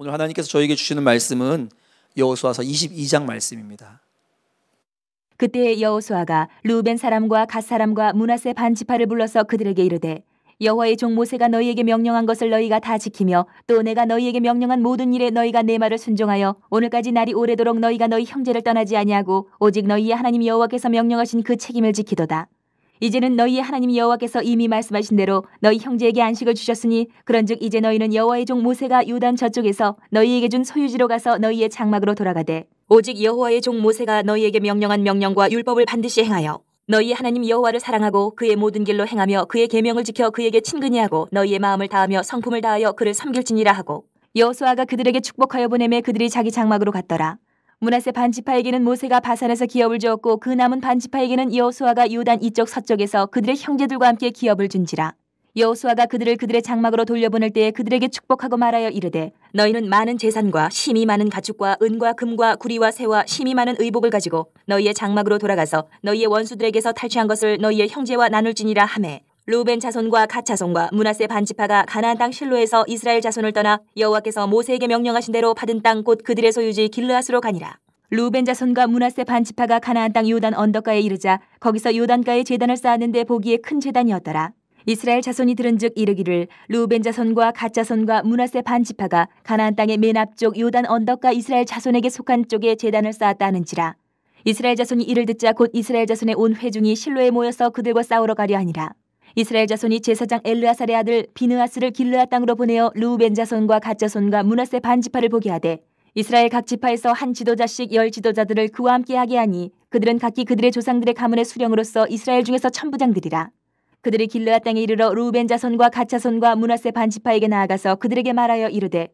오늘 하나님께서 저에게 주시는 말씀은 여호수아서 22장 말씀입니다. 그때 여호수아가 르벤 사람과 갓 사람과 문하세 반 지파를 불러서 그들에게 이르되 여호와의 종 모세가 너희에게 명령한 것을 너희가 다 지키며 또 내가 너희에게 명령한 모든 일에 너희가 내 말을 순종하여 오늘까지 날이 오래도록 너희가 너희 형제를 떠나지 아니하고 오직 너희의 하나님 여호와께서 명령하신 그 책임을 지키도다. 이제는 너희의 하나님 여호와께서 이미 말씀하신 대로 너희 형제에게 안식을 주셨으니 그런즉 이제 너희는 여호와의 종 모세가 요단 저쪽에서 너희에게 준 소유지로 가서 너희의 장막으로 돌아가되 오직 여호와의 종 모세가 너희에게 명령한 명령과 율법을 반드시 행하여 너희 의 하나님 여호와를 사랑하고 그의 모든 길로 행하며 그의 계명을 지켜 그에게 친근히 하고 너희의 마음을 다하며 성품을 다하여 그를 섬길지니라 하고 여호수아가 그들에게 축복하여 보내매 그들이 자기 장막으로 갔더라 문하세 반지파에게는 모세가 바산에서 기업을 지었고 그 남은 반지파에게는 여호수아가 요단 이쪽 서쪽에서 그들의 형제들과 함께 기업을 준지라. 여호수아가 그들을 그들의 장막으로 돌려보낼 때에 그들에게 축복하고 말하여 이르되 너희는 많은 재산과 심히 많은 가축과 은과 금과 구리와 새와 심히 많은 의복을 가지고 너희의 장막으로 돌아가서 너희의 원수들에게서 탈취한 것을 너희의 형제와 나눌지니라 하매 루벤 자손과 갓 자손과 문하세 반지파가 가나안 땅 실로에서 이스라엘 자손을 떠나 여호와께서 모세에게 명령하신 대로 받은 땅 곧 그들의 소유지 길르앗으로 가니라. 루벤 자손과 문하세 반지파가 가나안 땅 요단 언덕가에 이르자 거기서 요단가에 제단을 쌓았는데 보기에 큰 제단이었더라. 이스라엘 자손이 들은즉 이르기를 루벤 자손과 갓 자손과 문하세 반지파가 가나안 땅의 맨 앞쪽 요단 언덕가 이스라엘 자손에게 속한 쪽에 제단을 쌓았다는지라. 이스라엘 자손이 이를 듣자 곧 이스라엘 자손의 온 회중이 실로에 모여서 그들과 싸우러 가려 하니라. 이스라엘 자손이 제사장 엘르아살의 아들 비느아스를 길르앗 땅으로 보내어 루우벤 자손과 갓 자손과 문하세 반 지파를 보게 하되 이스라엘 각 지파에서 한 지도자씩 열 지도자들을 그와 함께 하게 하니 그들은 각기 그들의 조상들의 가문의 수령으로서 이스라엘 중에서 천부장들이라 그들이 길르앗 땅에 이르러 루우벤 자손과 갓 자손과 문하세 반 지파에게 나아가서 그들에게 말하여 이르되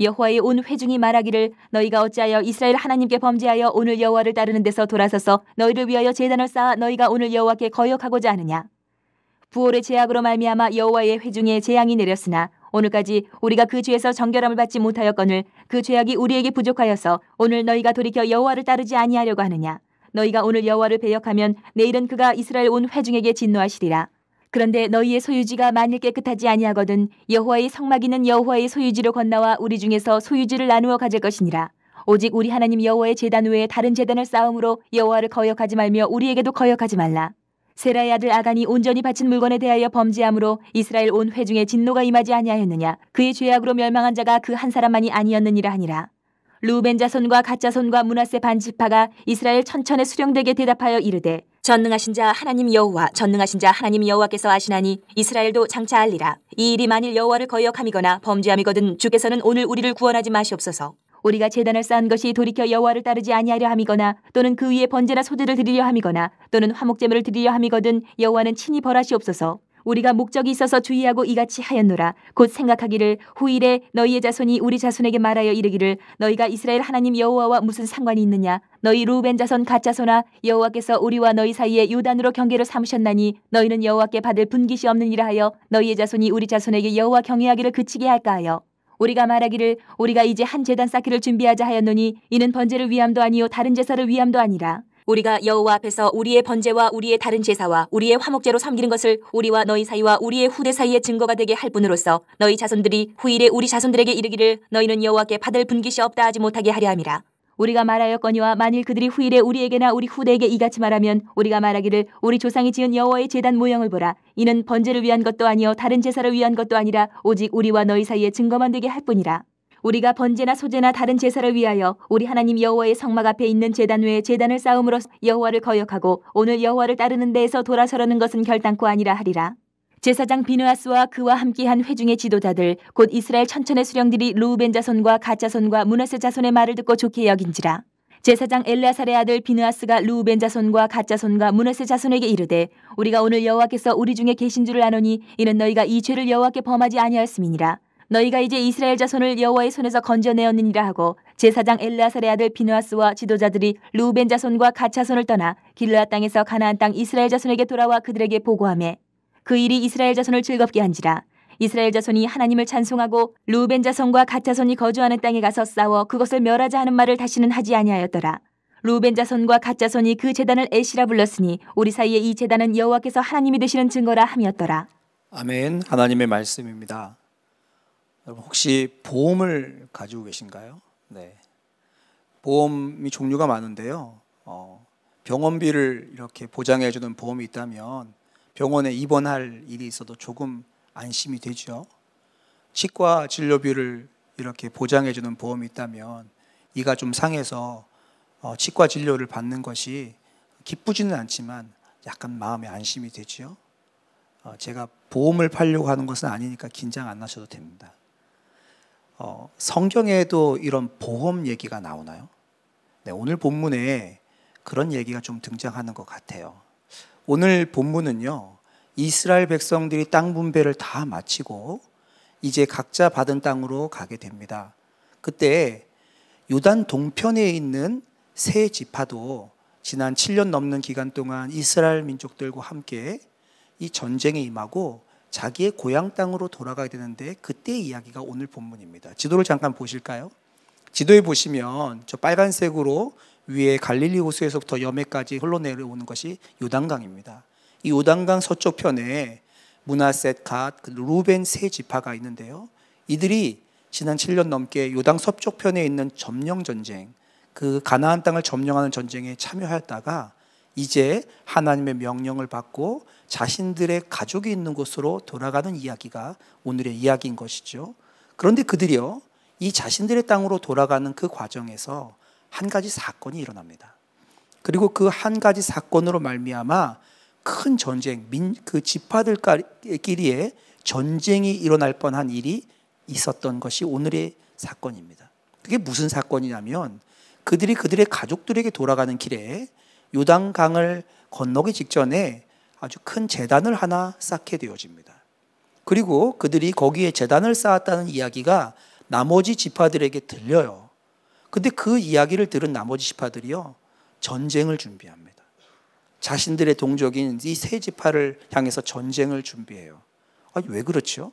여호와의 온 회중이 말하기를 너희가 어찌하여 이스라엘 하나님께 범죄하여 오늘 여호와를 따르는 데서 돌아서서 너희를 위하여 제단을 쌓아 너희가 오늘 여호와께 거역하고자 하느냐 부월의 제약으로 말미암아 여호와의 회중에 재앙이 내렸으나 오늘까지 우리가 그 죄에서 정결함을 받지 못하였거늘 그 죄악이 우리에게 부족하여서 오늘 너희가 돌이켜 여호와를 따르지 아니하려고 하느냐 너희가 오늘 여호와를 배역하면 내일은 그가 이스라엘 온 회중에게 진노하시리라 그런데 너희의 소유지가 만일 깨끗하지 아니하거든 여호와의 성막 이는 여호와의 소유지로 건너와 우리 중에서 소유지를 나누어 가질 것이니라 오직 우리 하나님 여호와의 제단 외에 다른 제단을 쌓음으로 여호와를 거역하지 말며 우리에게도 거역하지 말라 세라의 아들 아간이 온전히 바친 물건에 대하여 범죄함으로 이스라엘 온 회중에 진노가 임하지 아니하였느냐 그의 죄악으로 멸망한 자가 그 한 사람만이 아니었느니라 하니라 루벤 자손과 갓 자손과 문하세 반 지파가 이스라엘 천천에 수령되게 대답하여 이르되 전능하신 자 하나님 여호와 전능하신 자 하나님 여호와께서 아시나니 이스라엘도 장차 알리라 이 일이 만일 여호와를 거역함이거나 범죄함이거든 주께서는 오늘 우리를 구원하지 마시옵소서 우리가 재단을 쌓은 것이 돌이켜 여호와를 따르지 아니하려 함이거나 또는 그 위에 번제나 소제를 드리려 함이거나 또는 화목제물을 드리려 함이거든 여호와는 친히 벌하시옵소서. 우리가 목적이 있어서 주의하고 이같이 하였노라. 곧 생각하기를 후일에 너희의 자손이 우리 자손에게 말하여 이르기를 너희가 이스라엘 하나님 여호와와 무슨 상관이 있느냐? 너희 루벤 자손 가짜소나 여호와께서 우리와 너희 사이에 요단으로 경계를 삼으셨나니 너희는 여호와께 받을 분깃이 없는 이라 하여 너희의 자손이 우리 자손에게 여호와 경외하기를 그치게 할까 하여 우리가 말하기를 우리가 이제 한 재단 쌓기를 준비하자 하였노니 이는 번제를 위함도 아니요 다른 제사를 위함도 아니라 우리가 여호와 앞에서 우리의 번제와 우리의 다른 제사와 우리의 화목제로 섬기는 것을 우리와 너희 사이와 우리의 후대 사이에 증거가 되게 할 뿐으로써 너희 자손들이 후일에 우리 자손들에게 이르기를 너희는 여호와께 받을 분깃이 없다 하지 못하게 하려 함이라. 우리가 말하였거니와 만일 그들이 후일에 우리에게나 우리 후대에게 이같이 말하면 우리가 말하기를 우리 조상이 지은 여호와의 제단 모형을 보라 이는 번제를 위한 것도 아니요 다른 제사를 위한 것도 아니라 오직 우리와 너희 사이에 증거만 되게 할 뿐이라 우리가 번제나 소제나 다른 제사를 위하여 우리 하나님 여호와의 성막 앞에 있는 제단 외에 제단을 쌓음으로 여호와를 거역하고 오늘 여호와를 따르는 데에서 돌아서려는 것은 결단코 아니라 하리라 제사장 비누아스와 그와 함께한 회중의 지도자들 곧 이스라엘 천천의 수령들이 루우벤 자손과 가짜 손과 문하세 자손의 말을 듣고 좋게 여긴지라 제사장 엘라아살의 아들 비누아스가 루우벤 자손과 가짜 손과 문하세 자손에게 이르되 우리가 오늘 여호와께서 우리 중에 계신 줄을 아노니 이는 너희가 이 죄를 여호와께 범하지 아니하였음이니라 너희가 이제 이스라엘 자손을 여호와의 손에서 건져내었느니라 하고 제사장 엘라살의 아들 비누아스와 지도자들이 루벤 자손과 가차손을 떠나 길르앗 땅에서 가나안 땅 이스라엘 자손에게 돌아와 그들에게 보고하며 그 일이 이스라엘 자손을 즐겁게 한지라 이스라엘 자손이 하나님을 찬송하고 루벤 자손과 갓 자손이 거주하는 땅에 가서 싸워 그것을 멸하자 하는 말을 다시는 하지 아니하였더라. 루벤 자손과 갓 자손이 그 제단을 에시라 불렀으니 우리 사이에 이 제단은 여호와께서 하나님이 되시는 증거라 함이었더라. 아멘. 하나님의 말씀입니다. 여러분 혹시 보험을 가지고 계신가요? 네. 보험이 종류가 많은데요. 어, 병원비를 이렇게 보장해주는 보험이 있다면 병원에 입원할 일이 있어도 조금 안심이 되죠. 치과 진료비를 이렇게 보장해 주는 보험이 있다면 이가 좀 상해서 어, 치과 진료를 받는 것이 기쁘지는 않지만 약간 마음에 안심이 되지요. 어, 제가 보험을 팔려고 하는 것은 아니니까 긴장 안 하셔도 됩니다. 어, 성경에도 이런 보험 얘기가 나오나요? 네, 오늘 본문에 그런 얘기가 좀 등장하는 것 같아요. 오늘 본문은요. 이스라엘 백성들이 땅 분배를 다 마치고 이제 각자 받은 땅으로 가게 됩니다. 그때 요단 동편에 있는 세 지파도 지난 7년 넘는 기간 동안 이스라엘 민족들과 함께 이 전쟁에 임하고 자기의 고향 땅으로 돌아가야 되는데 그때 이야기가 오늘 본문입니다. 지도를 잠깐 보실까요? 지도에 보시면 저 빨간색으로 위에 갈릴리 호수에서부터 여매까지 흘러내려오는 것이 요단강입니다. 이 요단강 서쪽편에 문하셋, 갓, 그 루벤 세 지파가 있는데요. 이들이 지난 7년 넘게 요단 서쪽편에 있는 점령 전쟁, 그 가나안 땅을 점령하는 전쟁에 참여하였다가 이제 하나님의 명령을 받고 자신들의 가족이 있는 곳으로 돌아가는 이야기가 오늘의 이야기인 것이죠. 그런데 그들이요, 이 자신들의 땅으로 돌아가는 그 과정에서 한 가지 사건이 일어납니다. 그리고 그 한 가지 사건으로 말미암아 큰 전쟁, 민, 그 지파들끼리의 전쟁이 일어날 뻔한 일이 있었던 것이 오늘의 사건입니다. 그게 무슨 사건이냐면 그들이 그들의 가족들에게 돌아가는 길에 요단강을 건너기 직전에 아주 큰 재단을 하나 쌓게 되어집니다. 그리고 그들이 거기에 재단을 쌓았다는 이야기가 나머지 지파들에게 들려요. 근데 그 이야기를 들은 나머지 지파들이요. 전쟁을 준비합니다. 자신들의 동족인 이세 지파를 향해서 전쟁을 준비해요. 아니 왜 그렇죠?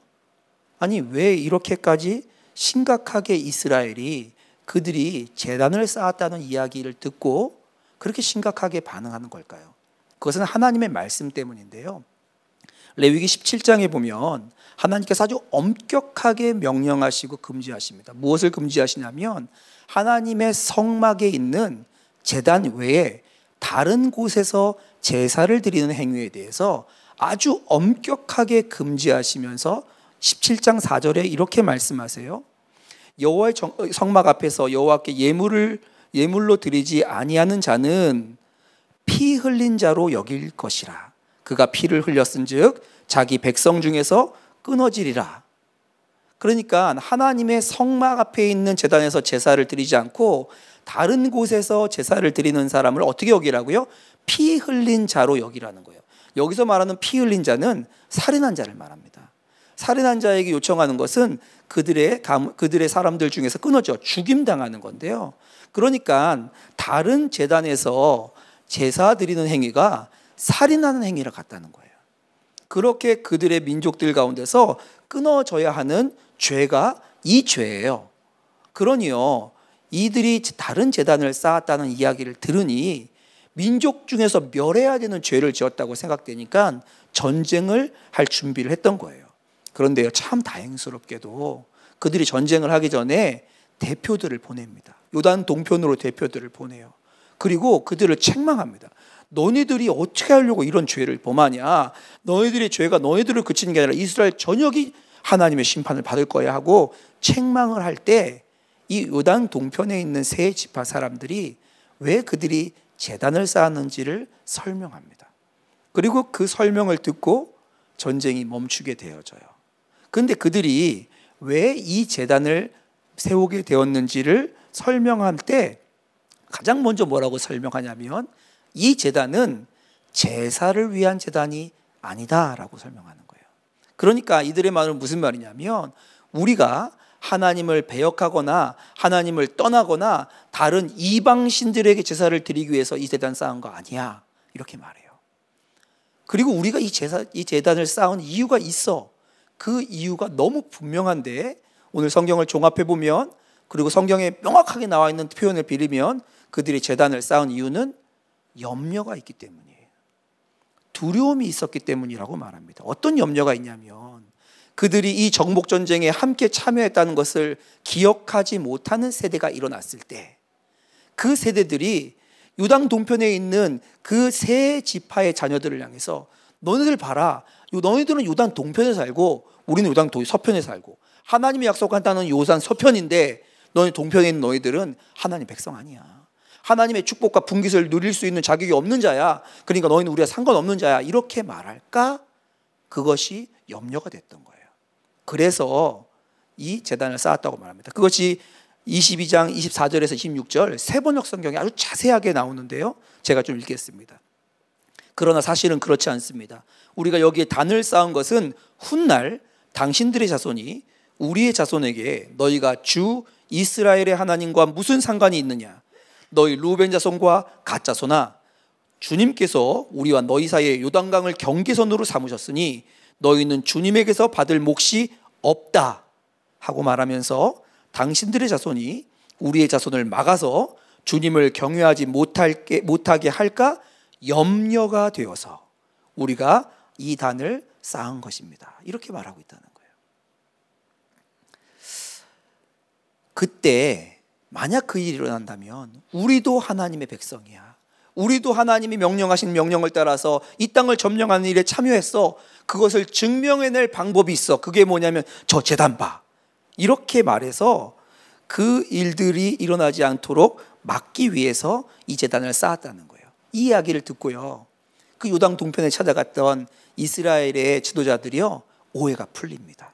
아니 왜 이렇게까지 심각하게 이스라엘이 그들이 재단을 쌓았다는 이야기를 듣고 그렇게 심각하게 반응하는 걸까요? 그것은 하나님의 말씀 때문인데요. 레위기 17장에 보면 하나님께서 아주 엄격하게 명령하시고 금지하십니다. 무엇을 금지하시냐면 하나님의 성막에 있는 재단 외에 다른 곳에서 제사를 드리는 행위에 대해서 아주 엄격하게 금지하시면서 17장 4절에 이렇게 말씀하세요. 여호와의 어, 성막 앞에서 여호와께 예물을 예물로 드리지 아니하는 자는 피 흘린 자로 여길 것이라. 그가 피를 흘렸은즉 자기 백성 중에서 끊어지리라. 그러니까 하나님의 성막 앞에 있는 제단에서 제사를 드리지 않고 다른 곳에서 제사를 드리는 사람을 어떻게 여기라고요? 피 흘린 자로 여기라는 거예요. 여기서 말하는 피 흘린 자는 살인한 자를 말합니다. 살인한 자에게 요청하는 것은 그들의 그들의 사람들 중에서 끊어져 죽임 당하는 건데요. 그러니까 다른 제단에서 제사 드리는 행위가 살인하는 행위를 갖다는 거예요. 그렇게 그들의 민족들 가운데서 끊어져야 하는 죄가 이 죄예요. 그러니요. 이들이 다른 재단을 쌓았다는 이야기를 들으니 민족 중에서 멸해야 되는 죄를 지었다고 생각되니까 전쟁을 할 준비를 했던 거예요. 그런데요, 참 다행스럽게도 그들이 전쟁을 하기 전에 대표들을 보냅니다. 요단 동편으로 대표들을 보내요. 그리고 그들을 책망합니다. 너희들이 어떻게 하려고 이런 죄를 범하냐? 너희들의 죄가 너희들을 그치는 게 아니라 이스라엘 전역이 하나님의 심판을 받을 거야 하고 책망을 할 때 이 요단 동편에 있는 세 지파 사람들이 왜 그들이 재단을 쌓았는지를 설명합니다. 그리고 그 설명을 듣고 전쟁이 멈추게 되어져요. 근데 그들이 왜 이 재단을 세우게 되었는지를 설명할 때 가장 먼저 뭐라고 설명하냐면 이 재단은 제사를 위한 재단이 아니다라고 설명하는 거예요. 그러니까 이들의 말은 무슨 말이냐면 우리가 하나님을 배역하거나 하나님을 떠나거나 다른 이방신들에게 제사를 드리기 위해서 이 재단 쌓은 거 아니야. 이렇게 말해요. 그리고 우리가 이, 제사, 이 재단을 쌓은 이유가 있어. 그 이유가 너무 분명한데 오늘 성경을 종합해 보면 그리고 성경에 명확하게 나와 있는 표현을 빌리면 그들이 재단을 쌓은 이유는 염려가 있기 때문이에요. 두려움이 있었기 때문이라고 말합니다. 어떤 염려가 있냐면 그들이 이 정복 전쟁에 함께 참여했다는 것을 기억하지 못하는 세대가 일어났을 때 그 세대들이 유당 동편에 있는 그세 지파의 자녀들을 향해서 너희들 봐라. 너희들은 요단 동편에 살고 우리는 요단 서편에 살고 하나님이 약속한다는 요산 서편인데 너희 동편에 있는 너희들은 하나님 백성 아니야. 하나님의 축복과 분깃을 누릴 수 있는 자격이 없는 자야. 그러니까 너희는 우리와 상관없는 자야. 이렇게 말할까? 그것이 염려가 됐던 거예요. 그래서 이 재단을 쌓았다고 말합니다. 그것이 22장 24절에서 26절 세번역 성경에 아주 자세하게 나오는데요. 제가 좀 읽겠습니다. 그러나 사실은 그렇지 않습니다. 우리가 여기에 단을 쌓은 것은 훗날 당신들의 자손이 우리의 자손에게 너희가 주 이스라엘의 하나님과 무슨 상관이 있느냐 너희 루벤 자손과 갓 자손아 주님께서 우리와 너희 사이에 요단강을 경계선으로 삼으셨으니 너희는 주님에게서 받을 몫이 없다 하고 말하면서 당신들의 자손이 우리의 자손을 막아서 주님을 경외하지 못할게, 못하게 할까 염려가 되어서 우리가 이 단을 쌓은 것입니다. 이렇게 말하고 있다는 거예요. 그때 만약 그 일이 일어난다면 우리도 하나님의 백성이야. 우리도 하나님이 명령하신 명령을 따라서 이 땅을 점령하는 일에 참여했어. 그것을 증명해낼 방법이 있어. 그게 뭐냐면 저 재단 봐. 이렇게 말해서 그 일들이 일어나지 않도록 막기 위해서 이 재단을 쌓았다는 거예요. 이 이야기를 듣고요. 그 요당 동편에 찾아갔던 이스라엘의 지도자들이요. 오해가 풀립니다.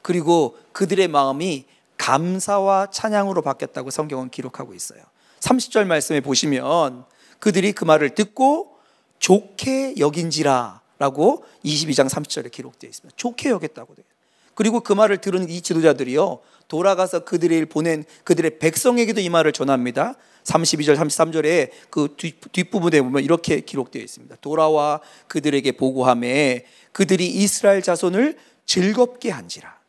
그리고 그들의 마음이 감사와 찬양으로 바뀌었다고 성경은 기록하고 있어요. 30절 말씀에 보시면 그들이 그 말을 듣고 좋게 여긴지라 라고 22장 30절에 기록되어 있습니다. 좋게 여겼다고 돼요. 그리고 그 말을 들은 이 지도자들이요. 돌아가서 그들을 보낸 그들의 백성에게도 이 말을 전합니다. 32절, 33절에 그 뒷, 부분에 보면 이렇게 기록되어 있습니다. 돌아와 그들에게 보고함에 그들이 이스라엘 자손을 즐겁게 한지라.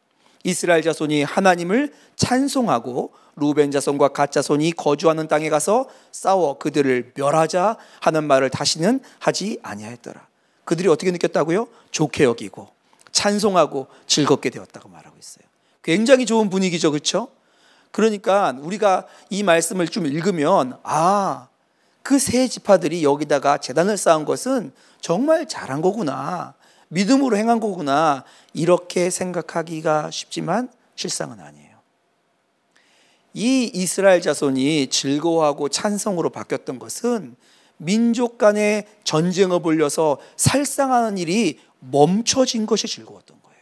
이스라엘 자손이 하나님을 찬송하고 루벤 자손과 갓 자손이 거주하는 땅에 가서 싸워 그들을 멸하자 하는 말을 다시는 하지 아니하였더라. 그들이 어떻게 느꼈다고요? 좋게 여기고 찬송하고 즐겁게 되었다고 말하고 있어요. 굉장히 좋은 분위기죠. 그렇죠? 그러니까 우리가 이 말씀을 좀 읽으면 아, 그 세 지파들이 여기다가 재단을 쌓은 것은 정말 잘한 거구나. 믿음으로 행한 거구나 이렇게 생각하기가 쉽지만 실상은 아니에요. 이 이스라엘 자손이 즐거워하고 찬성으로 바뀌었던 것은 민족 간의 전쟁을 벌려서 살상하는 일이 멈춰진 것이 즐거웠던 거예요.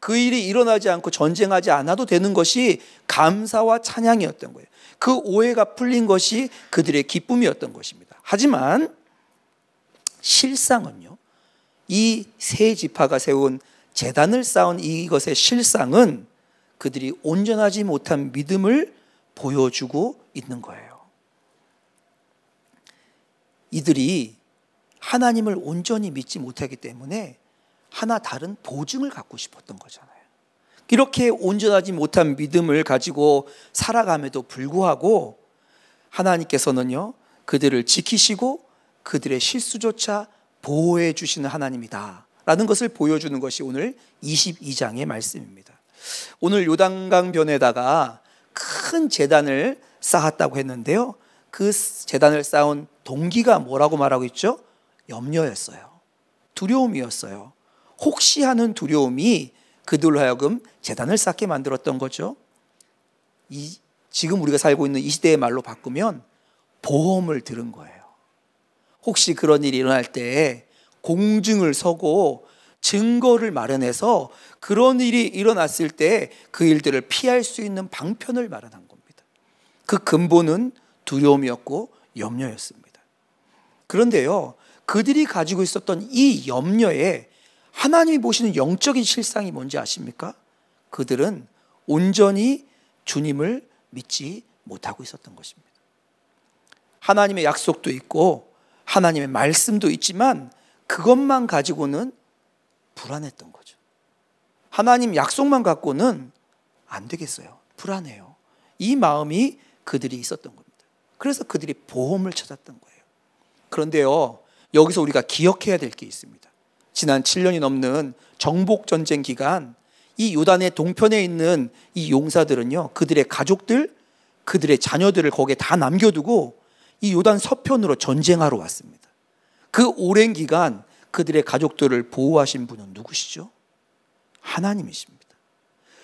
그 일이 일어나지 않고 전쟁하지 않아도 되는 것이 감사와 찬양이었던 거예요. 그 오해가 풀린 것이 그들의 기쁨이었던 것입니다. 하지만 실상은요. 이세 지파가 세운 재단을 쌓은 이것의 실상은 그들이 온전하지 못한 믿음을 보여주고 있는 거예요. 이들이 하나님을 온전히 믿지 못하기 때문에 하나 다른 보증을 갖고 싶었던 거잖아요. 이렇게 온전하지 못한 믿음을 가지고 살아감에도 불구하고 하나님께서는요, 그들을 지키시고 그들의 실수조차 보호해 주시는 하나님이다. 라는 것을 보여주는 것이 오늘 22장의 말씀입니다. 오늘 요단강 변에다가 큰 재단을 쌓았다고 했는데요. 그 재단을 쌓은 동기가 뭐라고 말하고 있죠? 염려였어요. 두려움이었어요. 혹시 하는 두려움이 그들로 하여금 재단을 쌓게 만들었던 거죠. 이, 지금 우리가 살고 있는 이 시대의 말로 바꾸면 보험을 들은 거예요. 혹시 그런 일이 일어날 때에 공증을 서고 증거를 마련해서 그런 일이 일어났을 때 그 일들을 피할 수 있는 방편을 마련한 겁니다. 그 근본은 두려움이었고 염려였습니다. 그런데요, 그들이 가지고 있었던 이 염려에 하나님이 보시는 영적인 실상이 뭔지 아십니까? 그들은 온전히 주님을 믿지 못하고 있었던 것입니다. 하나님의 약속도 있고 하나님의 말씀도 있지만 그것만 가지고는 불안했던 거죠. 하나님 약속만 갖고는 안 되겠어요. 불안해요. 이 마음이 그들이 있었던 겁니다. 그래서 그들이 보험을 찾았던 거예요. 그런데요, 여기서 우리가 기억해야 될 게 있습니다. 지난 7년이 넘는 정복 전쟁 기간 이 요단의 동편에 있는 이 용사들은요, 그들의 가족들, 그들의 자녀들을 거기에 다 남겨두고 이 요단 서편으로 전쟁하러 왔습니다. 그 오랜 기간 그들의 가족들을 보호하신 분은 누구시죠? 하나님이십니다.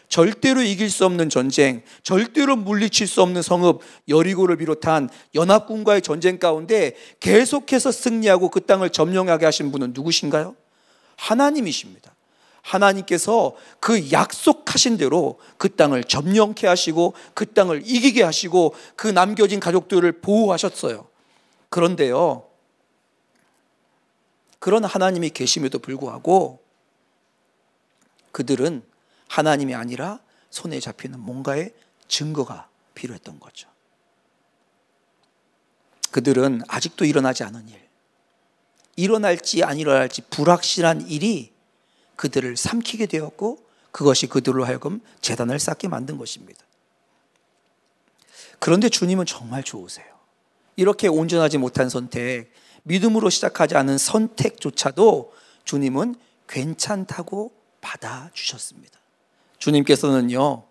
절대로 이길 수 없는 전쟁, 절대로 물리칠 수 없는 성읍 여리고를 비롯한 연합군과의 전쟁 가운데 계속해서 승리하고 그 땅을 점령하게 하신 분은 누구신가요? 하나님이십니다. 하나님께서 그 약속하신 대로 그 땅을 점령케 하시고 그 땅을 이기게 하시고 그 남겨진 가족들을 보호하셨어요. 그런데요. 그런 하나님이 계심에도 불구하고 그들은 하나님이 아니라 손에 잡히는 뭔가의 증거가 필요했던 거죠. 그들은 아직도 일어나지 않은 일, 일어날지 안 일어날지 불확실한 일이 그들을 삼키게 되었고 그것이 그들로 하여금 재단을 쌓게 만든 것입니다. 그런데 주님은 정말 좋으세요. 이렇게 온전하지 못한 선택, 믿음으로 시작하지 않은 선택조차도 주님은 괜찮다고 받아주셨습니다. 주님께서는요,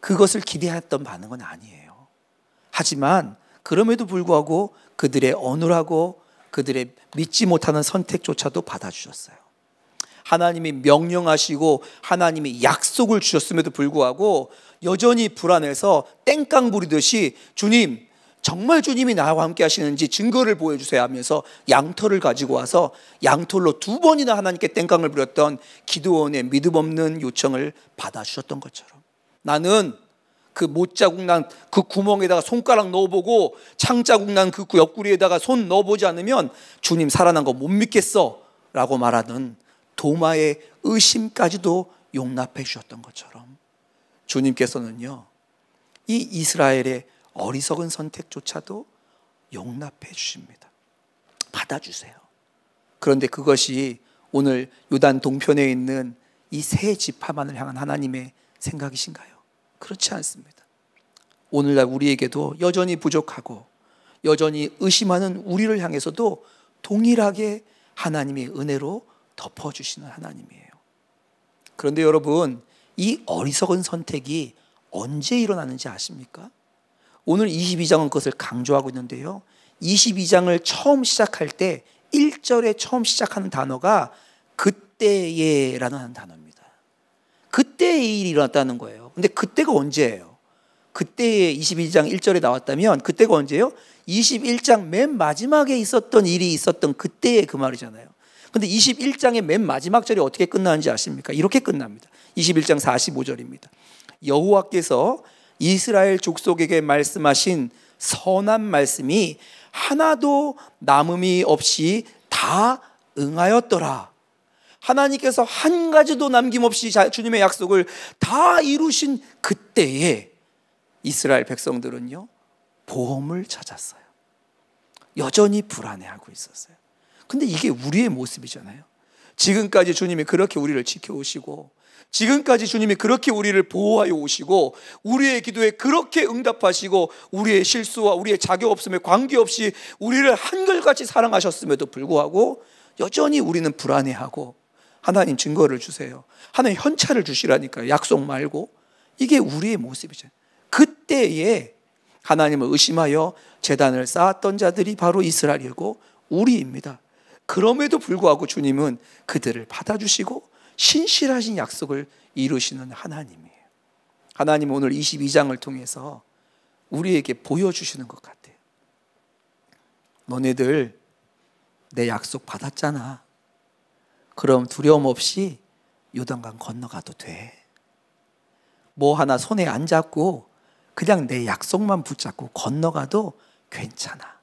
그것을 기대했던 반응은 아니에요. 하지만 그럼에도 불구하고 그들의 어눌하고 그들의 믿지 못하는 선택조차도 받아주셨어요. 하나님이 명령하시고 하나님이 약속을 주셨음에도 불구하고 여전히 불안해서 땡깡 부리듯이 주님 정말 주님이 나와 함께 하시는지 증거를 보여주세요 하면서 양털을 가지고 와서 양털로 두 번이나 하나님께 땡깡을 부렸던 기도원의 믿음 없는 요청을 받아주셨던 것처럼 나는 그 못자국 난그 구멍에다가 손가락 넣어보고 창자국 난그 옆구리에다가 손 넣어보지 않으면 주님 살아난 거 못 믿겠어 라고 말하는 도마의 의심까지도 용납해 주셨던 것처럼 주님께서는요, 이 이스라엘의 어리석은 선택조차도 용납해 주십니다. 받아주세요. 그런데 그것이 오늘 요단 동편에 있는 이세 지파만을 향한 하나님의 생각이신가요? 그렇지 않습니다. 오늘날 우리에게도 여전히 부족하고 여전히 의심하는 우리를 향해서도 동일하게 하나님의 은혜로 덮어주시는 하나님이에요. 그런데 여러분, 이 어리석은 선택이 언제 일어나는지 아십니까? 오늘 22장은 그것을 강조하고 있는데요. 22장을 처음 시작할 때 1절에 처음 시작하는 단어가 그때에라는 단어입니다. 그때의 일이 일어났다는 거예요. 근데 그때가 언제예요? 그때의 22장 1절에 나왔다면 그때가 언제예요? 21장 맨 마지막에 있었던 일이 있었던 그때의 그 말이잖아요. 근데 21장의 맨 마지막 절이 어떻게 끝나는지 아십니까? 이렇게 끝납니다. 21장 45절입니다. 여호와께서 이스라엘 족속에게 말씀하신 선한 말씀이 하나도 남음이 없이 다 응하였더라. 하나님께서 한 가지도 남김없이 주님의 약속을 다 이루신 그때에 이스라엘 백성들은요, 보험을 찾았어요. 여전히 불안해하고 있었어요. 근데 이게 우리의 모습이잖아요. 지금까지 주님이 그렇게 우리를 지켜오시고 지금까지 주님이 그렇게 우리를 보호하여 오시고 우리의 기도에 그렇게 응답하시고 우리의 실수와 우리의 자격 없음에 관계없이 우리를 한글같이 사랑하셨음에도 불구하고 여전히 우리는 불안해하고 하나님 증거를 주세요. 하나님 현찰을 주시라니까요. 약속 말고 이게 우리의 모습이잖아요. 그때에 하나님을 의심하여 재단을 쌓았던 자들이 바로 이스라엘이고 우리입니다. 그럼에도 불구하고 주님은 그들을 받아주시고 신실하신 약속을 이루시는 하나님이에요. 하나님 오늘 22장을 통해서 우리에게 보여주시는 것 같아요. 너네들 내 약속 받았잖아. 그럼 두려움 없이 요단강 건너가도 돼. 뭐 하나 손에 안 잡고 그냥 내 약속만 붙잡고 건너가도 괜찮아.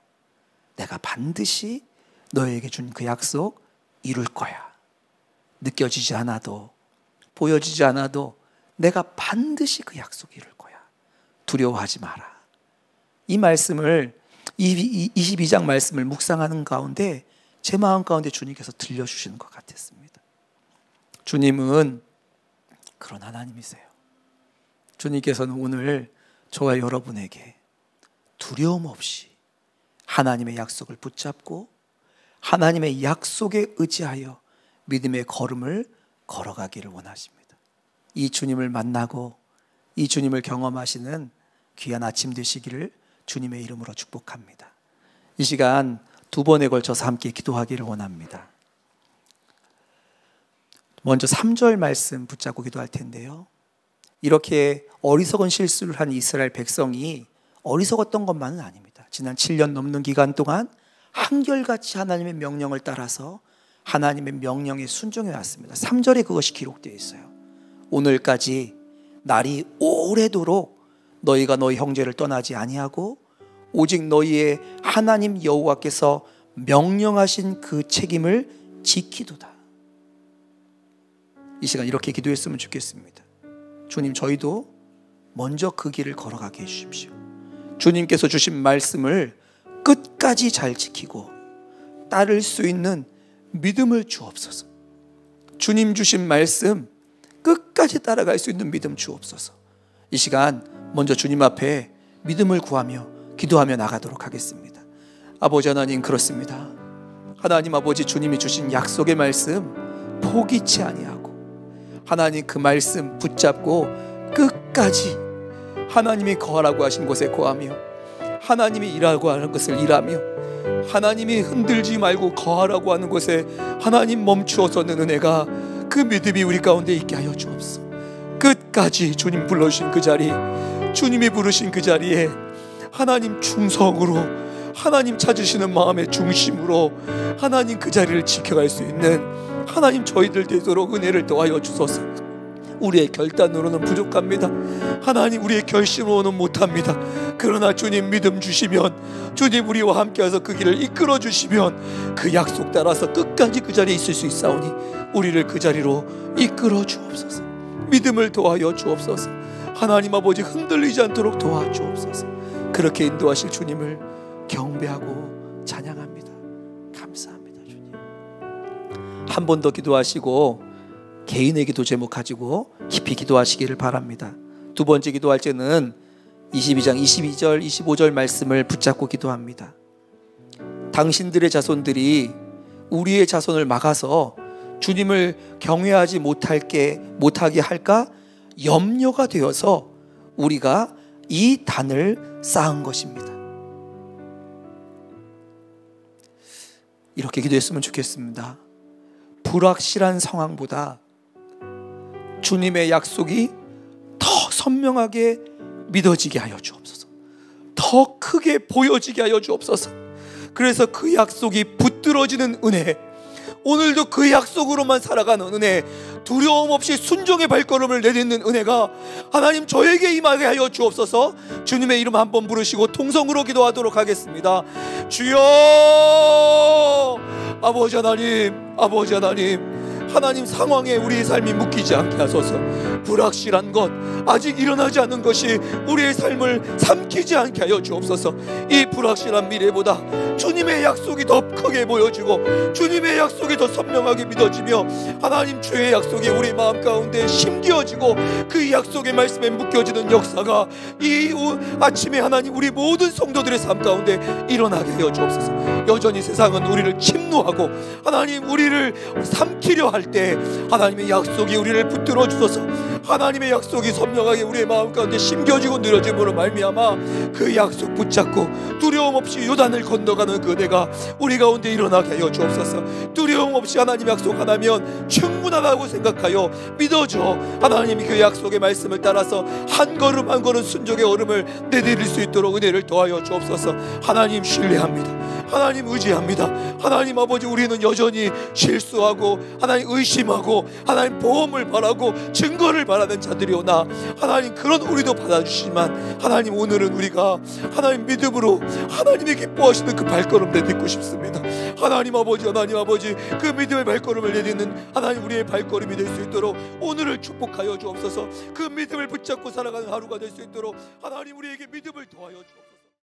내가 반드시 너에게 준 그 약속 이룰 거야. 느껴지지 않아도, 보여지지 않아도 내가 반드시 그 약속 이룰 거야. 두려워하지 마라. 이 말씀을, 이 22장 말씀을 묵상하는 가운데 제 마음 가운데 주님께서 들려주시는 것 같았습니다. 주님은 그런 하나님이세요. 주님께서는 오늘 저와 여러분에게 두려움 없이 하나님의 약속을 붙잡고 하나님의 약속에 의지하여 믿음의 걸음을 걸어가기를 원하십니다. 이 주님을 만나고 이 주님을 경험하시는 귀한 아침 되시기를 주님의 이름으로 축복합니다. 이 시간 두 번에 걸쳐서 함께 기도하기를 원합니다. 먼저 3절 말씀 붙잡고 기도할 텐데요. 이렇게 어리석은 실수를 한 이스라엘 백성이 어리석었던 것만은 아닙니다. 지난 7년 넘는 기간 동안 한결같이 하나님의 명령을 따라서 하나님의 명령에 순종해 왔습니다. 3절에 그것이 기록되어 있어요. 오늘까지 날이 오래도록 너희가 너희 형제를 떠나지 아니하고 오직 너희의 하나님 여호와께서 명령하신 그 책임을 지키도다. 이 시간 이렇게 기도했으면 좋겠습니다. 주님 저희도 먼저 그 길을 걸어가게 해주십시오. 주님께서 주신 말씀을 끝까지 잘 지키고 따를 수 있는 믿음을 주옵소서. 주님 주신 말씀 끝까지 따라갈 수 있는 믿음 주옵소서. 이 시간 먼저 주님 앞에 믿음을 구하며 기도하며 나가도록 하겠습니다. 아버지 하나님 그렇습니다. 하나님 아버지 주님이 주신 약속의 말씀 포기치 아니하고 하나님 그 말씀 붙잡고 끝까지 하나님이 거하라고 하신 곳에 거하며 하나님이 일하고 하는 것을 일하며 하나님이 흔들지 말고 거하라고 하는 곳에 하나님 멈추어서는 은혜가 그 믿음이 우리 가운데 있게 하여 주옵소. 끝까지 주님 불러주신 그 자리, 주님이 부르신 그 자리에 하나님 충성으로 하나님 찾으시는 마음의 중심으로 하나님 그 자리를 지켜갈 수 있는 하나님 저희들 되도록 은혜를 더하여 주소서. 우리의 결단으로는 부족합니다. 하나님 우리의 결심으로는 못합니다. 그러나 주님 믿음 주시면 주님 우리와 함께해서 그 길을 이끌어 주시면 그 약속 따라서 끝까지 그 자리에 있을 수 있사오니 우리를 그 자리로 이끌어 주옵소서. 믿음을 도하여 주옵소서. 하나님 아버지 흔들리지 않도록 도와주옵소서. 그렇게 인도하실 주님을 경배하고 찬양합니다. 감사합니다, 주님. 한 번 더 기도하시고 개인의 기도 제목 가지고 깊이 기도하시기를 바랍니다. 두 번째 기도할 때는 22장 22절 25절 말씀을 붙잡고 기도합니다. 당신들의 자손들이 우리의 자손을 막아서 주님을 경외하지 못할게 못하게 할까 염려가 되어서 우리가 이 단을 쌓은 것입니다. 이렇게 기도했으면 좋겠습니다. 불확실한 상황보다 주님의 약속이 더 선명하게 믿어지게 하여 주옵소서. 더 크게 보여지게 하여 주옵소서. 그래서 그 약속이 붙들어지는 은혜, 오늘도 그 약속으로만 살아가는 은혜, 두려움 없이 순종의 발걸음을 내딛는 은혜가 하나님 저에게 임하게 하여 주옵소서 주님의 이름 한 번 부르시고 통성으로 기도하도록 하겠습니다. 주여! 아버지 하나님, 아버지 하나님, 하나님 상황에 우리의 삶이 묶이지 않게 하소서. 불확실한 것, 아직 일어나지 않은 것이 우리의 삶을 삼키지 않게 하여 주옵소서. 이 불확실한 미래보다 주님의 약속이 더 크게 보여지고 주님의 약속이 더 선명하게 믿어지며 하나님 주의 약속이 우리 마음 가운데 심겨지고 그 약속의 말씀에 묶여지는 역사가 이 아침에 하나님 우리 모든 성도들의 삶 가운데 일어나게 하여 주옵소서. 여전히 세상은 우리를 침노하고 하나님 우리를 삼키려 할 할때 하나님의 약속이 우리를 붙들어 주소서 하나님의 약속이 선명하게 우리의 마음 가운데 심겨지고 늘어짐으로 말미암아 그 약속 붙잡고 두려움 없이 요단을 건너가는 그대가 우리 가운데 일어나게 하여 주옵소서 두려 두려움 없이 하나님 약속하다면 충분하다고 생각하여 믿어줘 하나님이 그 약속의 말씀을 따라서 한 걸음 한 걸음 순종의 얼음을 내디딜 수 있도록 은혜를 더하여 주옵소서 하나님 신뢰합니다 하나님 의지합니다 하나님 아버지 우리는 여전히 실수하고 하나님 의심하고 하나님 보험을 바라고 증거를 바라는 자들이오나 하나님 그런 우리도 받아주시지만 하나님 오늘은 우리가 하나님 믿음으로 하나님이 기뻐하시는 그 발걸음 내딛고 싶습니다 하나님 아버지 하나님 아버지 그 믿음의 발걸음을 내딛는 하나님 우리의 발걸음이 될 수 있도록 오늘을 축복하여 주옵소서 그 믿음을 붙잡고 살아가는 하루가 될 수 있도록 하나님 우리에게 믿음을 더하여 주옵소서